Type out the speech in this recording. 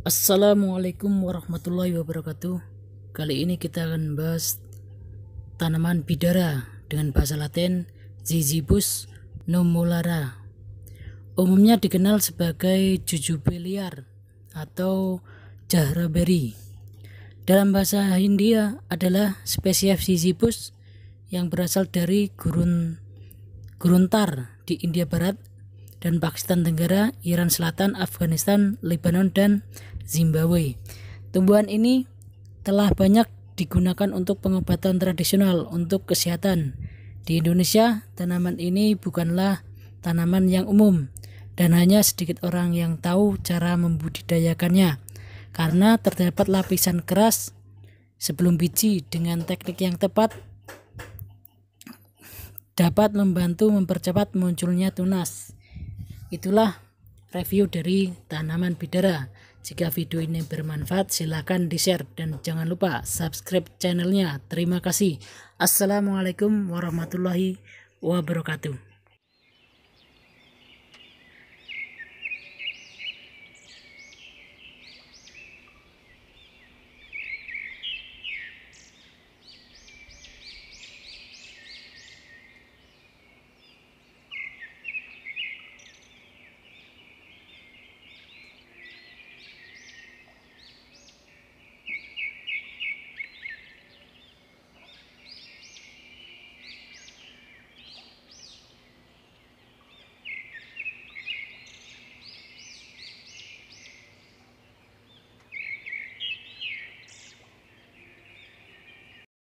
Assalamualaikum warahmatullahi wabarakatuh. Kali ini kita akan membahas tanaman bidara dengan bahasa Latin Zizibus nomulara. Umumnya dikenal sebagai jujube liar atau jahra berry. Dalam bahasa Hindia adalah spesies Zizibus yang berasal dari gurun guruntar di India Barat dan Pakistan Tenggara, Iran Selatan, Afghanistan, Lebanon, dan Zimbabwe. Tumbuhan ini telah banyak digunakan untuk pengobatan tradisional untuk kesehatan. Di Indonesia, tanaman ini bukanlah tanaman yang umum dan hanya sedikit orang yang tahu cara membudidayakannya karena terdapat lapisan keras sebelum biji dengan teknik yang tepat dapat membantu mempercepat munculnya tunas. Itulah review dari tanaman bidara. Jika video ini bermanfaat, silahkan di-share dan jangan lupa subscribe channelnya. Terima kasih. Assalamualaikum warahmatullahi wabarakatuh.